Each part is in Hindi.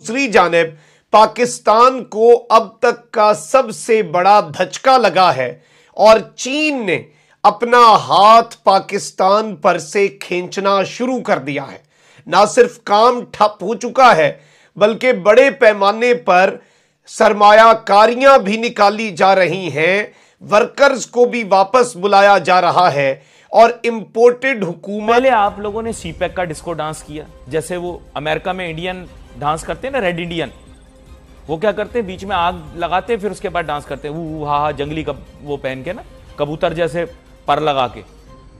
दूसरी जानब पाकिस्तान को अब तक का सबसे बड़ा धचका लगा है और चीन ने अपना हाथ पाकिस्तान पर से खींचना शुरू कर दिया है ना सिर्फ काम ठप हो चुका है बल्कि बड़े पैमाने पर सरमायाकारियां भी निकाली जा रही हैं वर्कर्स को भी वापस बुलाया जा रहा है और इम्पोर्टेड हुकूमत पहले आप लोगों ने सीपैक e का डिस्को डांस किया जैसे वो अमेरिका में इंडियन डांस करते हैं ना रेड इंडियन वो क्या करते हैं बीच में आग लगाते हैं फिर उसके बाद डांस करते हैं वो हा हा जंगली कब वो पहन के ना कबूतर जैसे पर लगा के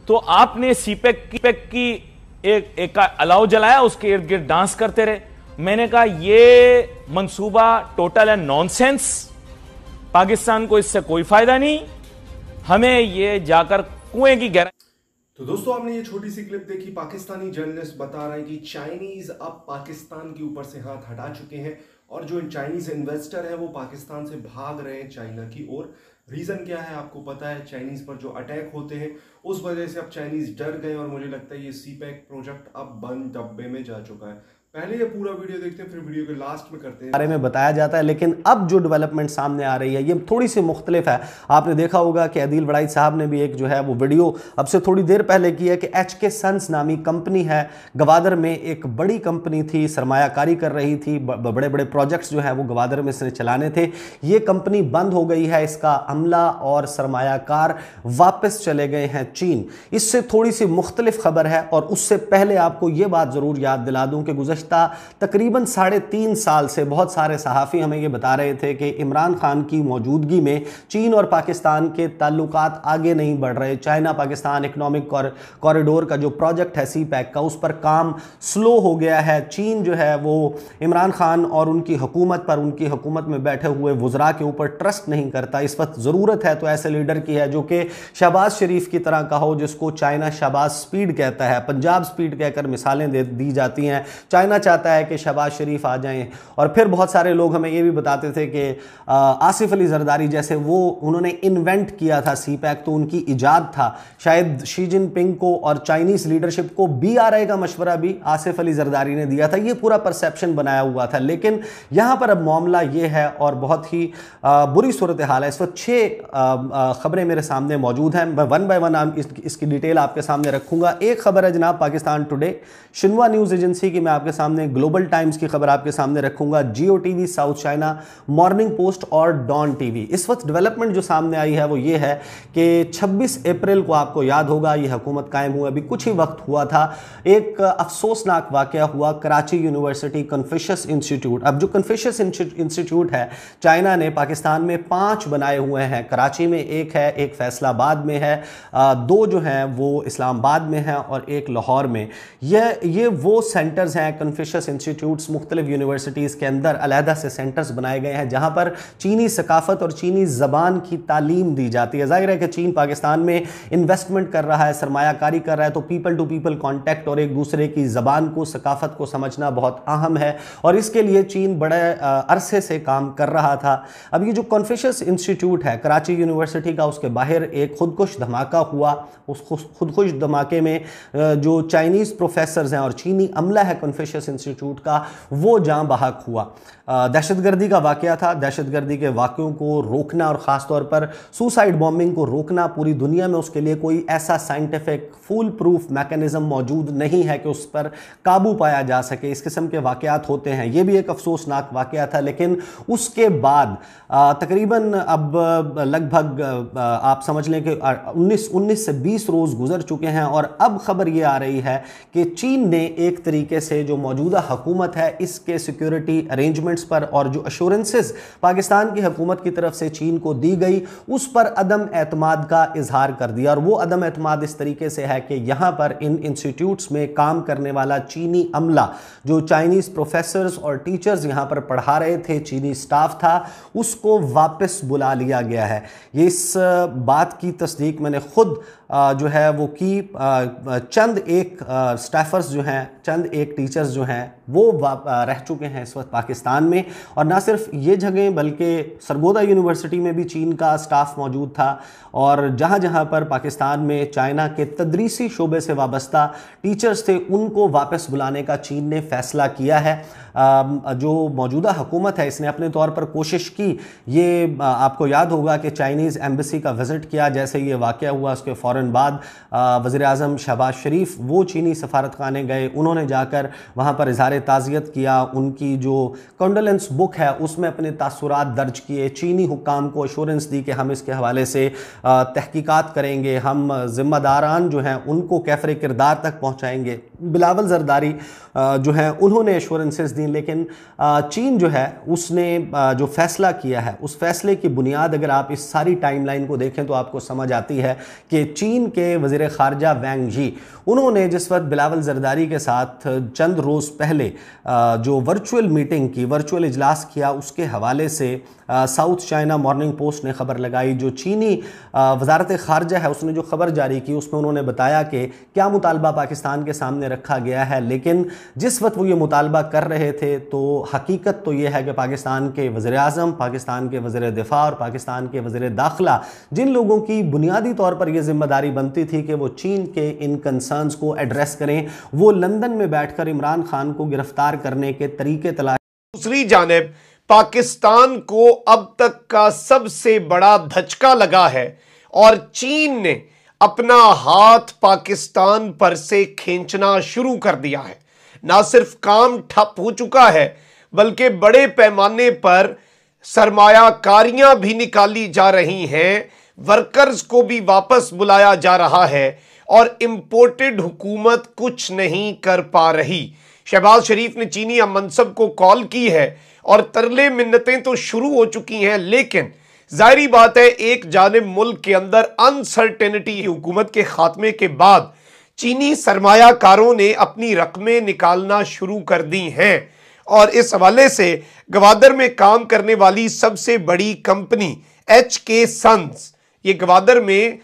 तो आपने सीपेक की, पेक की एक, एक का अलाव जलाया उसके इर्द गिर्द डांस करते रहे मैंने कहा ये मंसूबा टोटल है नॉनसेंस पाकिस्तान को इससे कोई फायदा नहीं हमें ये जाकर कुएं की गहराई तो दोस्तों आपने ये छोटी सी क्लिप देखी पाकिस्तानी जर्नलिस्ट बता रहे हैं कि चाइनीज अब पाकिस्तान के ऊपर से हाथ हटा चुके हैं और जो चाइनीज इन्वेस्टर है वो पाकिस्तान से भाग रहे हैं चाइना की ओर रीज़न क्या है आपको पता है चाइनीज़ पर जो अटैक होते हैं उस वजह से अब चाइनीज़ डर गए और मुझे लगता है ये सी पैक प्रोजेक्ट अब बंद डब्बे में जा चुका है पहले ये पूरा वीडियो देखते हैं फिर वीडियो के लास्ट में करते हैं बारे में बताया जाता है लेकिन अब जो डेवलपमेंट सामने आ रही है ये थोड़ी सी मुख्तलिफ है आपने देखा होगा कि अदील बड़ाई साहब ने भी एक जो है वो वीडियो अब से थोड़ी देर पहले की है कि एच के सन्स नामी कंपनी है गवादर में एक बड़ी कंपनी थी सरमाकारी कर रही थी बड़े बड़े प्रोजेक्ट्स जो है वो गवादर में इसने चलाने थे ये कंपनी बंद हो गई है इसका अमला और सरमाकार वापस चले गए हैं चीन इससे थोड़ी सी मुख्तलिफ खबर है और उससे पहले आपको ये बात ज़रूर याद दिला दूँ कि गुजर गुज्तः तकरीबन साढ़े तीन साल से बहुत सारे सहाफ़ी हमें ये बता रहे थे कि इमरान खान की मौजूदगी में चीन और पाकिस्तान के ताल्लुक आगे नहीं बढ़ रहे चाइना पाकिस्तान इकनॉमिक कॉरिडोर का जो प्रोजेक्ट है सी पैक e का उस पर काम स्लो हो गया है चीन जो है वो इमरान खान और उनकी हुकूमत पर उनकी हुकूमत में बैठे हुए वज्रा के ऊपर ट्रस्ट नहीं करता इस वक्त ज़रूरत है तो ऐसे लीडर की है जो कि शहबाज शरीफ की तरह कहो जिसको चाइना शहबाज स्पीड कहता है पंजाब स्पीड कहकर मिसालें दे दी जाती हैं चाइना कहना चाहता है कि शहबाज शरीफ आ जाएं और फिर बहुत सारे लोग हमें ये भी बताते थे कि आसिफ अली जरदारी जैसे वो उन्होंने इन्वेंट किया था सी पैक तो उनकी ईजाद था शायद शी जिनपिंग को और चाइनीज़ लीडरशिप को बी आर आई का मशवरा भी आसिफ अली जरदारी ने दिया था ये पूरा परसेप्शन बनाया हुआ था लेकिन यहाँ पर अब मामला ये है और बहुत ही बुरी सूरत हाल है इस वक्त छः खबरें मेरे सामने मौजूद हैं मैं वन बाय वन इसकी डिटेल आपके सामने रखूँगा एक खबर है जनाब Pakistan today Xinhua news agency की मैं आपके सामने ग्लोबल टाइम्स की खबर आपके सामने रखूंगा Geo TV South China Morning Post और डॉन टीवी इस वक्त डेवलपमेंट जो सामने आई है वो ये है कि 26 अप्रैल को आपको याद होगा ये हुकूमत कायम हुआ अभी कुछ ही वक्त हुआ था एक अफसोसनाक वाक्य हुआ कराची यूनिवर्सिटी कन्फ्यूशस इंस्टीट्यूट अब जो कन्फ्यूशस इंस्टीट्यूट है चाइना ने पाकिस्तान में पांच बनाए हुए हैं कराची में एक है एक फैसलाबाद में है दो जो हैं वो इस्लामाबाद में है और एक लाहौर में यह ये वो सेंटर्स हैं कन्फ्यूशस इंस्टीट्यूट्स मुख्तलिफ यूनिवर्सिटीज़ के अंदर अलहदा से सेंटर्स बनाए गए हैं जहाँ पर चीनी सकाफ़त और चीनी ज़बान की तालीम दी जाती है जाहिर है कि चीन पाकिस्तान में इन्वेस्टमेंट कर रहा है सरमाकारी कर रहा है तो पीपल टू पीपल कॉन्टैक्ट और एक दूसरे की ज़बान को सकाफ़त को समझना बहुत अहम है और इसके लिए चीन बड़े अरसे से काम कर रहा था अब ये जो कन्फ्यूशस इंस्टीट्यूट है कराची यूनिवर्सिटी का उसके बाहर एक खुदकुश धमाका हुआ उस खुदकुश धमाके में जो चाइनीज़ प्रोफेसर हैं और चीनी अमला है कन्फ्यूश मॉरिशस इंस्टीट्यूट का वो जहाँ बहक हुआ दहशतगर्दी का वाक़ था दहशतगर्दी के वाक़ों को रोकना और ख़ासतौर पर सुसाइड बॉम्बिंग को रोकना पूरी दुनिया में उसके लिए कोई ऐसा साइंटिफिक फुल प्रूफ मैकेनिज़म मौजूद नहीं है कि उस पर काबू पाया जा सके इस किस्म के वाक़ात होते हैं ये भी एक अफसोसनाक वाक़ था लेकिन उसके बाद तकरीबन अब लगभग आप समझ लें कि उन्नीस उन्नीस से बीस रोज़ गुजर चुके हैं और अब खबर ये आ रही है कि चीन ने एक तरीके से जो मौजूदा हकूमत है इसके सिक्योरिटी अरेंजमेंट्स पर और जो अश्योरेंसेज पाकिस्तान की हकूमत की तरफ से चीन को दी गई उस पर अदम एतमाद का इजहार कर दिया और वो अदम एतमाद इस तरीके से है कि यहाँ पर इन इंस्टीट्यूट्स में काम करने वाला चीनी अमला जो चाइनीज़ प्रोफेसर्स और टीचर्स यहाँ पर पढ़ा रहे थे चीनी स्टाफ था उसको वापस बुला लिया गया है ये इस बात की तस्दीक मैंने खुद जो है वो की चंद एक स्टाफर्स जो हैं चंद एक टीचर्स जो हैं वो रह चुके हैं इस वक्त पाकिस्तान में और ना सिर्फ ये जगह बल्कि सरगोदा यूनिवर्सिटी में भी चीन का स्टाफ मौजूद था और जहाँ जहाँ पर पाकिस्तान में चाइना के तदरीसी शोबे से वाबस्ता टीचर्स थे उनको वापस बुलाने का चीन ने फैसला किया है जो मौजूदा हुकूमत है इसने अपने तौर पर कोशिश की ये आपको याद होगा कि चाइनीज़ एम्बेसी का विज़िट किया जैसे ये वाक़ हुआ उसके फ़ौर बाद वज़र अजम शहबाज शरीफ वो चीनी सफारत खाने गए उन्होंने जाकर वहाँ पर इजहार ताज़ियत किया उनकी जो कंडोलेंस बुक है उसमें अपने तसरत दर्ज किए चीनी हुकाम को एश्योरेंस दी कि हम इसके हवाले से तहकीकात करेंगे हम ज़िम्मेदारान जो हैं उनको कैफरे किरदार तक पहुँचाएँगे बिलावल जरदारी जो है उन्होंने एश्योरेंसेस दी लेकिन चीन जो है उसने जो फैसला किया है उस फैसले की बुनियाद अगर आप इस सारी टाइमलाइन को देखें तो आपको समझ आती है कि चीन के वजीर खारजा वैंग जी उन्होंने जिस वक्त बिलावल जरदारी के साथ चंद रोज़ पहले जो वर्चुअल मीटिंग की वर्चुअल इजलास किया उसके हवाले से साउथ चाइना मॉर्निंग पोस्ट ने खबर लगाई जो चीनी वजारत खारजा है उसने जो खबर जारी की उसमें उन्होंने बताया कि क्या मुतालबा पाकिस्तान के सामने में रखा गया है लेकिन जिस वक्त वो ये मुतालबा कर रहे थे तो हकीकत तो ये है कि पाकिस्तान के वज़र अजम पाकिस्तान के वज़र दिफा और पाकिस्तान के वज़र दाखिला जिन लोगों की बुनियादी तौर पर यह जिम्मेदारी बनती थी कि वो चीन के इन कंसर्नस को एड्रेस करें वो लंदन में बैठकर इमरान खान को गिरफ्तार करने के तरीके तलाश दूसरी जानब पाकिस्तान को अब तक का सबसे बड़ा धचका लगा है और चीन ने अपना हाथ पाकिस्तान पर से खींचना शुरू कर दिया है ना सिर्फ काम ठप हो चुका है बल्कि बड़े पैमाने पर सरमायाकारियां भी निकाली जा रही हैं वर्कर्स को भी वापस बुलाया जा रहा है और इम्पोर्टेड हुकूमत कुछ नहीं कर पा रही शहबाज शरीफ ने चीनी मनसब को कॉल की है और तरले मिन्नतें तो शुरू हो चुकी हैं लेकिन जाहरी बात है एक जानब मुल्क के अंदर अनसर्टेनिटी हुकूमत के खात्मे के बाद चीनी सरमाकारों ने अपनी रकमें निकालना शुरू कर दी हैं और इस हवाले से गवादर में काम करने वाली सबसे बड़ी कंपनी एच के सन्स ये गवादर में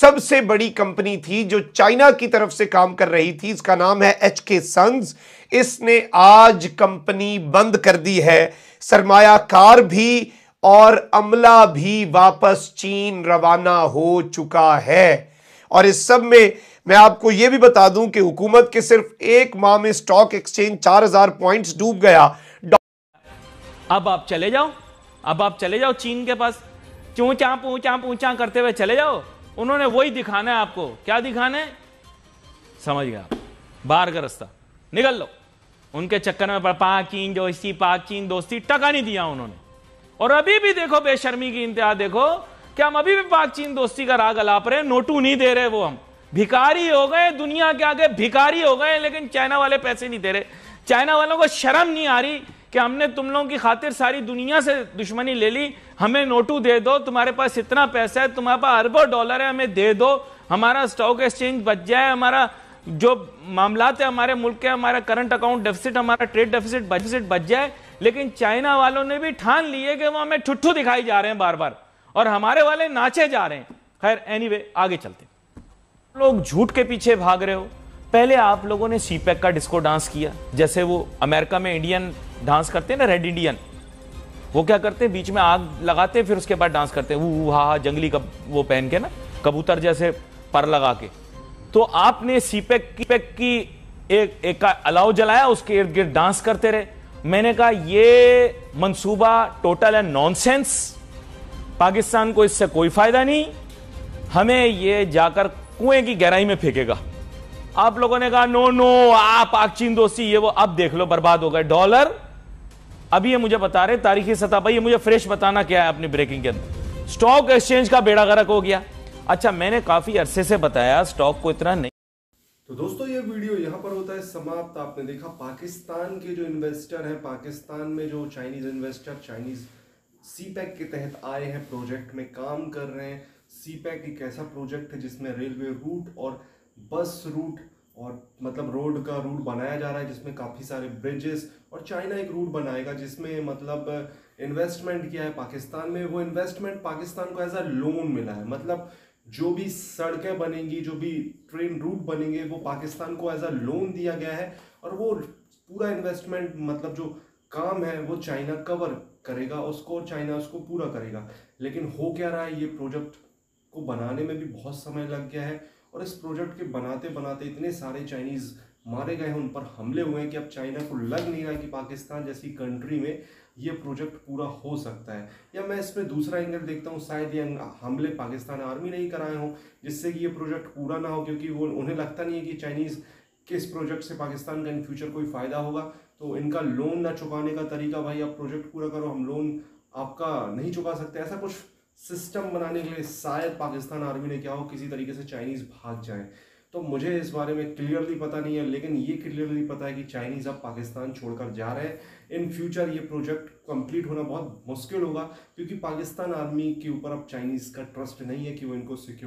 सबसे बड़ी कंपनी थी जो चाइना की तरफ से काम कर रही थी इसका नाम है एच के सन्स इसने आज कंपनी बंद कर दी है सरमाकार भी और अमला भी वापस चीन रवाना हो चुका है और इस सब में मैं आपको यह भी बता दूं कि हुकूमत के सिर्फ एक माह में स्टॉक एक्सचेंज 4000 पॉइंट्स डूब गया अब आप चले जाओ अब आप चले जाओ चीन के पास चूचा पूचा पूचा करते हुए चले जाओ उन्होंने वही दिखाना है आपको क्या दिखाना है समझ गया बाहर का रास्ता निकल लो उनके चक्कर में पाक चीन दोस्ती पाक चीन दोस्ती टका नहीं दिया उन्होंने और अभी भी देखो बेशर्मी की इंतहा देखो कि हम अभी भी पाक चीन दोस्ती का राग अलाप रहे नोटू नहीं दे रहे वो हम भिकारी हो गए दुनिया के आगे भिकारी हो गए लेकिन चाइना वाले पैसे नहीं दे रहे चाइना वालों को शर्म नहीं आ रही कि हमने तुम लोगों की खातिर सारी दुनिया से दुश्मनी ले ली हमें नोटू दे दो तुम्हारे पास इतना पैसा है तुम्हारे पास अरबों डॉलर है हमें दे दो हमारा स्टॉक एक्सचेंज बच जाए हमारा जो मामला है हमारे मुल्क के हमारा करंट अकाउंट डेफिसिट हमारा ट्रेड डेफिसिट बजट बच जाए लेकिन चाइना वालों ने भी ठान लिए कि वो हमें ठुठू दिखाई जा रहे हैं बार बार और हमारे वाले नाचे जा रहे हैं खैर एनीवे anyway, आगे चलते लोग झूठ के पीछे भाग रहे हो पहले आप लोगों ने सी e का डिस्को डांस किया जैसे वो अमेरिका में इंडियन डांस करते हैं ना रेड इंडियन वो क्या करते हैं बीच में आग लगाते हैं फिर उसके बाद डांस करते हैं वो हा हा जंगली कब वो पहन के ना कबूतर जैसे पर लगा के तो आपने सीपेक e की पैक e की एक एक का अलाव जलाया उसके इर्द गिर्द डांस करते रहे मैंने कहा यह मंसूबा टोटल एंड नॉनसेंस पाकिस्तान को इससे कोई फायदा नहीं हमें यह जाकर कुएं की गहराई में फेंकेगा आप लोगों ने कहा नो नो आप पाक चीन दोस्ती ये वो अब देख लो बर्बाद हो गए डॉलर अभी ये मुझे बता रहे तारीखी सतह पर ये मुझे फ्रेश बताना क्या है अपनी ब्रेकिंग के अंदर स्टॉक एक्सचेंज का बेड़ा गर्क हो गया अच्छा मैंने काफी अरसे से बताया स्टॉक को इतना नहीं तो दोस्तों ये वीडियो यहाँ पर होता है समाप्त आपने देखा पाकिस्तान के जो इन्वेस्टर हैं पाकिस्तान में जो Chinese investor Chinese CPEC के तहत आए हैं प्रोजेक्ट में काम कर रहे हैं सी पैक e एक ऐसा प्रोजेक्ट है जिसमें रेलवे रूट और बस रूट और मतलब रोड का रूट बनाया जा रहा है जिसमें काफ़ी सारे ब्रिजेस और चाइना एक रूट बनाएगा जिसमें मतलब इन्वेस्टमेंट किया है पाकिस्तान में वो इन्वेस्टमेंट पाकिस्तान को एज अ लोन मिला है मतलब जो भी सड़कें बनेंगी जो भी ट्रेन रूट बनेंगे वो पाकिस्तान को एज अ लोन दिया गया है और वो पूरा इन्वेस्टमेंट मतलब जो काम है वो चाइना कवर करेगा उसको और चाइना उसको पूरा करेगा लेकिन हो क्या रहा है ये प्रोजेक्ट को बनाने में भी बहुत समय लग गया है और इस प्रोजेक्ट के बनाते बनाते इतने सारे चाइनीज़ मारे गए हैं उन पर हमले हुए हैं कि अब चाइना को लग नहीं रहा कि पाकिस्तान जैसी कंट्री में ये प्रोजेक्ट पूरा हो सकता है या मैं इसमें दूसरा एंगल देखता हूँ शायद ये हमले पाकिस्तान आर्मी नहीं कराए हों जिससे कि ये प्रोजेक्ट पूरा ना हो क्योंकि वो उन्हें लगता नहीं है कि चाइनीज़ किस प्रोजेक्ट से पाकिस्तान का इन फ्यूचर कोई फ़ायदा होगा तो इनका लोन ना चुकाने का तरीका भाई आप प्रोजेक्ट पूरा करो हम लोन आपका नहीं चुका सकते ऐसा कुछ सिस्टम बनाने के लिए शायद पाकिस्तान आर्मी ने क्या हो किसी तरीके से चाइनीज़ भाग जाए तो मुझे इस बारे में क्लियरली पता नहीं है लेकिन ये क्लियरली पता है कि चाइनीज़ अब पाकिस्तान छोड़कर जा रहे हैं इन फ्यूचर ये प्रोजेक्ट कंप्लीट होना बहुत मुश्किल होगा क्योंकि पाकिस्तान आर्मी के ऊपर अब चाइनीज़ का ट्रस्ट नहीं है कि वो इनको सिक्योर